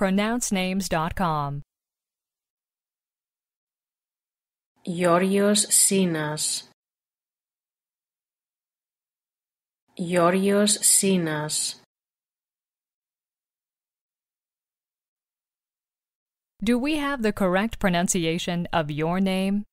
pronouncenames.com. Yorios Sinas Yorios Sinas Do we have the correct pronunciation of your name?